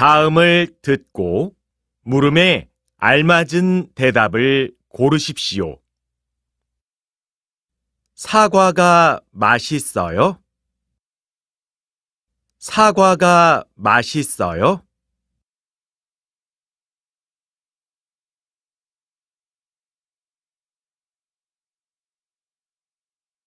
다음을 듣고 물음에 알맞은 대답을 고르십시오. 사과가 맛있어요? 사과가 맛있어요?